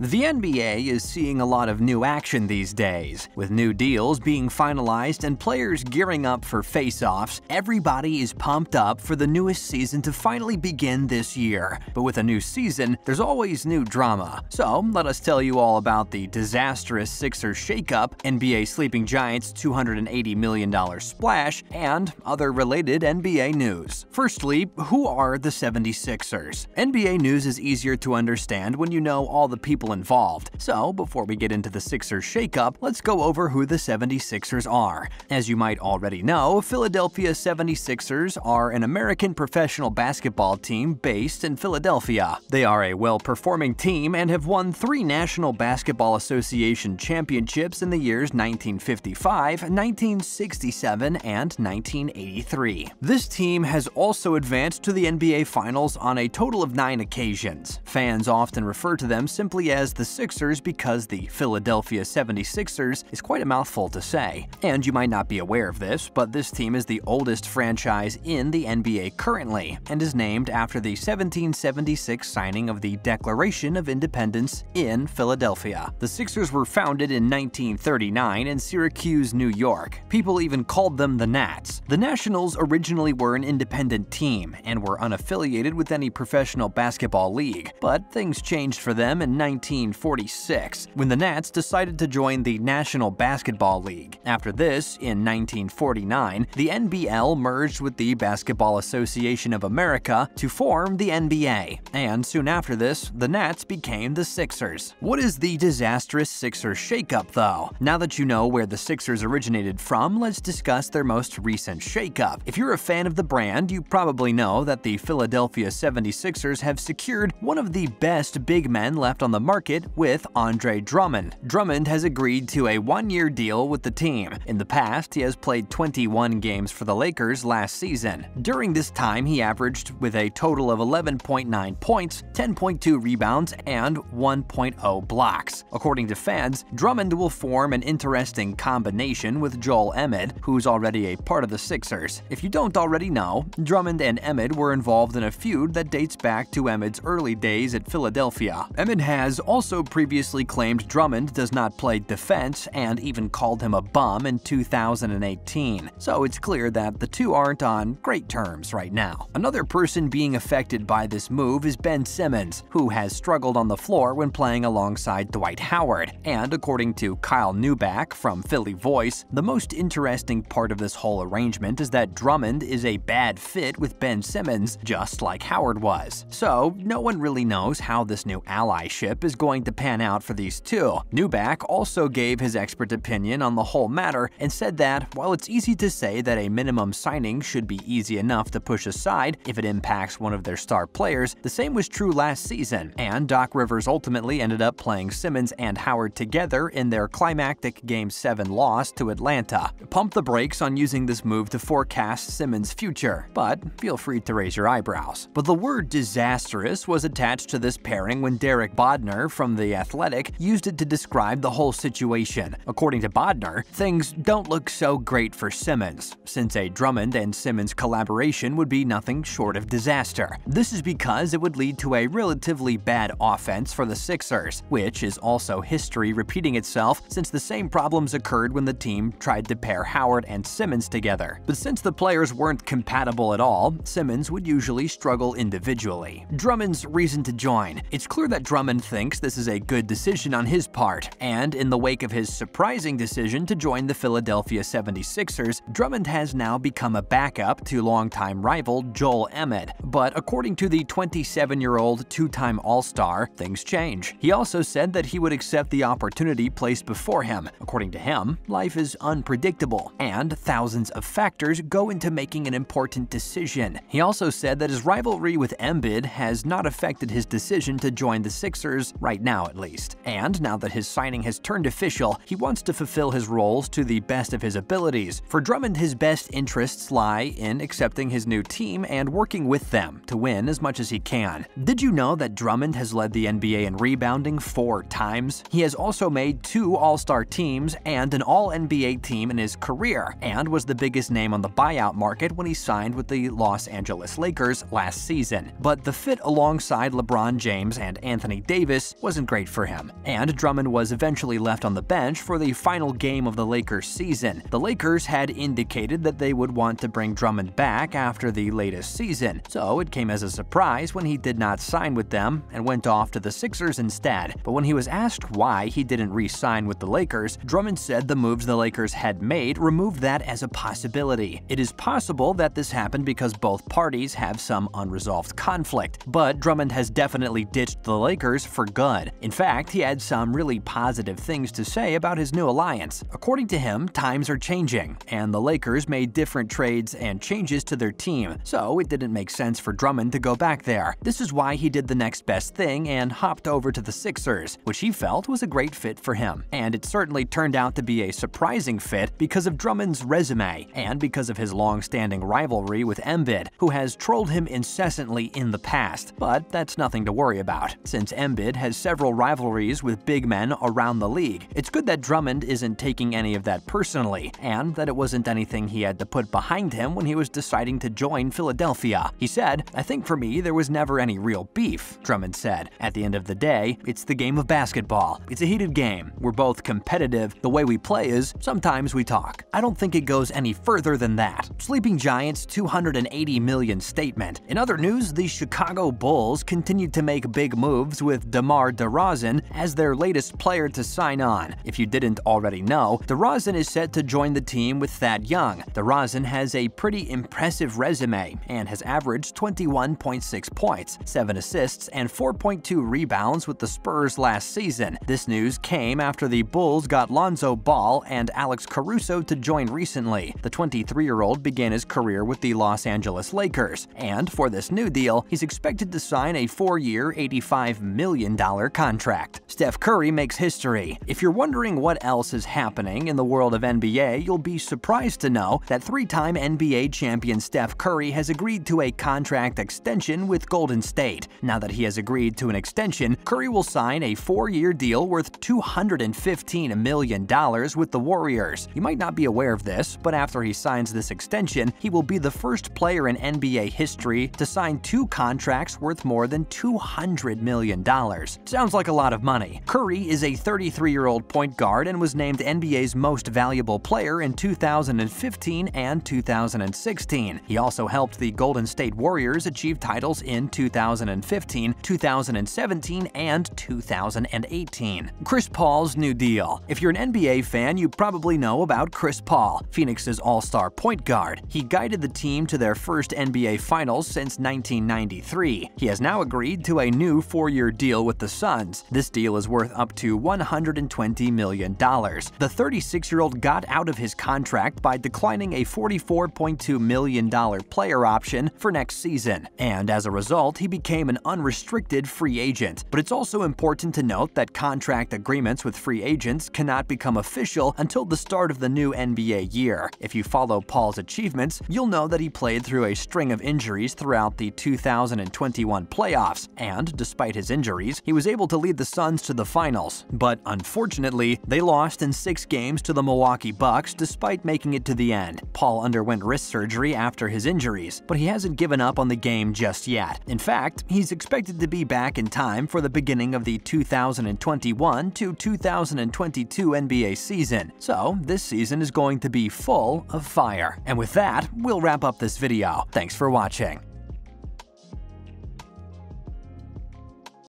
The NBA is seeing a lot of new action these days. With new deals being finalized and players gearing up for face-offs, everybody is pumped up for the newest season to finally begin this year. But with a new season, there's always new drama. So let us tell you all about the disastrous Sixers shakeup, NBA Sleeping Giants' $280 million splash, and other related NBA news. Firstly, who are the 76ers? NBA news is easier to understand when you know all the people people involved. So before we get into the Sixers shakeup, let's go over who the 76ers are. As you might already know, Philadelphia 76ers are an American professional basketball team based in Philadelphia. They are a well-performing team and have won three National Basketball Association championships in the years 1955, 1967, and 1983. This team has also advanced to the NBA Finals on a total of nine occasions. Fans often refer to them simply as as the Sixers because the Philadelphia 76ers is quite a mouthful to say. And you might not be aware of this, but this team is the oldest franchise in the NBA currently and is named after the 1776 signing of the Declaration of Independence in Philadelphia. The Sixers were founded in 1939 in Syracuse, New York. People even called them the Nats. The Nationals originally were an independent team and were unaffiliated with any professional basketball league, but things changed for them in 19 1946 when the Nats decided to join the National Basketball League. After this, in 1949, the NBL merged with the Basketball Association of America to form the NBA, and soon after this, the Nats became the Sixers. What is the disastrous Sixers shakeup, though? Now that you know where the Sixers originated from, let's discuss their most recent shakeup. If you're a fan of the brand, you probably know that the Philadelphia 76ers have secured one of the best big men left on the market market with Andre Drummond. Drummond has agreed to a one-year deal with the team. In the past, he has played 21 games for the Lakers last season. During this time, he averaged with a total of 11.9 points, 10.2 rebounds, and 1.0 blocks. According to fans, Drummond will form an interesting combination with Joel Embiid, who's already a part of the Sixers. If you don't already know, Drummond and Embiid were involved in a feud that dates back to Embiid's early days at Philadelphia. Embiid has also previously claimed Drummond does not play defense and even called him a bum in 2018, so it's clear that the two aren't on great terms right now. Another person being affected by this move is Ben Simmons, who has struggled on the floor when playing alongside Dwight Howard, and according to Kyle Newback from Philly Voice, the most interesting part of this whole arrangement is that Drummond is a bad fit with Ben Simmons, just like Howard was. So, no one really knows how this new allyship is is going to pan out for these two. Newback also gave his expert opinion on the whole matter and said that, while it's easy to say that a minimum signing should be easy enough to push aside if it impacts one of their star players, the same was true last season, and Doc Rivers ultimately ended up playing Simmons and Howard together in their climactic Game 7 loss to Atlanta. Pump the brakes on using this move to forecast Simmons' future, but feel free to raise your eyebrows. But the word disastrous was attached to this pairing when Derek Bodner from The Athletic used it to describe the whole situation. According to Bodnar, things don't look so great for Simmons, since a Drummond and Simmons collaboration would be nothing short of disaster. This is because it would lead to a relatively bad offense for the Sixers, which is also history repeating itself since the same problems occurred when the team tried to pair Howard and Simmons together. But since the players weren't compatible at all, Simmons would usually struggle individually. Drummond's reason to join. It's clear that Drummond thinks thinks this is a good decision on his part, and in the wake of his surprising decision to join the Philadelphia 76ers, Drummond has now become a backup to longtime rival Joel Embiid. But according to the 27-year-old two-time All-Star, things change. He also said that he would accept the opportunity placed before him. According to him, life is unpredictable, and thousands of factors go into making an important decision. He also said that his rivalry with Embiid has not affected his decision to join the Sixers right now at least. And now that his signing has turned official, he wants to fulfill his roles to the best of his abilities. For Drummond, his best interests lie in accepting his new team and working with them to win as much as he can. Did you know that Drummond has led the NBA in rebounding four times? He has also made two All-Star teams and an All-NBA team in his career, and was the biggest name on the buyout market when he signed with the Los Angeles Lakers last season. But the fit alongside LeBron James and Anthony Davis wasn't great for him, and Drummond was eventually left on the bench for the final game of the Lakers season. The Lakers had indicated that they would want to bring Drummond back after the latest season, so it came as a surprise when he did not sign with them and went off to the Sixers instead. But when he was asked why he didn't re-sign with the Lakers, Drummond said the moves the Lakers had made removed that as a possibility. It is possible that this happened because both parties have some unresolved conflict, but Drummond has definitely ditched the Lakers for good good. In fact, he had some really positive things to say about his new alliance. According to him, times are changing, and the Lakers made different trades and changes to their team, so it didn't make sense for Drummond to go back there. This is why he did the next best thing and hopped over to the Sixers, which he felt was a great fit for him. And it certainly turned out to be a surprising fit because of Drummond's resume and because of his long-standing rivalry with Embiid, who has trolled him incessantly in the past. But that's nothing to worry about, since Embiid has has several rivalries with big men around the league. It's good that Drummond isn't taking any of that personally, and that it wasn't anything he had to put behind him when he was deciding to join Philadelphia. He said, I think for me, there was never any real beef, Drummond said. At the end of the day, it's the game of basketball. It's a heated game. We're both competitive. The way we play is sometimes we talk. I don't think it goes any further than that. Sleeping Giants 280 million statement. In other news, the Chicago Bulls continued to make big moves with DeMar Demar DeRozan as their latest player to sign on. If you didn't already know, DeRozan is set to join the team with Thad Young. DeRozan has a pretty impressive resume and has averaged 21.6 points, 7 assists, and 4.2 rebounds with the Spurs last season. This news came after the Bulls got Lonzo Ball and Alex Caruso to join recently. The 23-year-old began his career with the Los Angeles Lakers, and for this new deal, he's expected to sign a four-year, $85 million contract. Steph Curry makes history. If you're wondering what else is happening in the world of NBA, you'll be surprised to know that three-time NBA champion Steph Curry has agreed to a contract extension with Golden State. Now that he has agreed to an extension, Curry will sign a four-year deal worth $215 million with the Warriors. You might not be aware of this, but after he signs this extension, he will be the first player in NBA history to sign two contracts worth more than $200 million. Sounds like a lot of money. Curry is a 33-year-old point guard and was named NBA's most valuable player in 2015 and 2016. He also helped the Golden State Warriors achieve titles in 2015, 2017, and 2018. Chris Paul's new deal. If you're an NBA fan, you probably know about Chris Paul, Phoenix's all-star point guard. He guided the team to their first NBA Finals since 1993. He has now agreed to a new four-year deal with the Suns. This deal is worth up to $120 million. The 36-year-old got out of his contract by declining a $44.2 million player option for next season, and as a result, he became an unrestricted free agent. But it's also important to note that contract agreements with free agents cannot become official until the start of the new NBA year. If you follow Paul's achievements, you'll know that he played through a string of injuries throughout the 2021 playoffs, and despite his injuries, he was able to lead the Suns to the finals, but unfortunately, they lost in six games to the Milwaukee Bucks despite making it to the end. Paul underwent wrist surgery after his injuries, but he hasn't given up on the game just yet. In fact, he's expected to be back in time for the beginning of the 2021 to 2022 NBA season, so this season is going to be full of fire. And with that, we'll wrap up this video. Thanks for watching.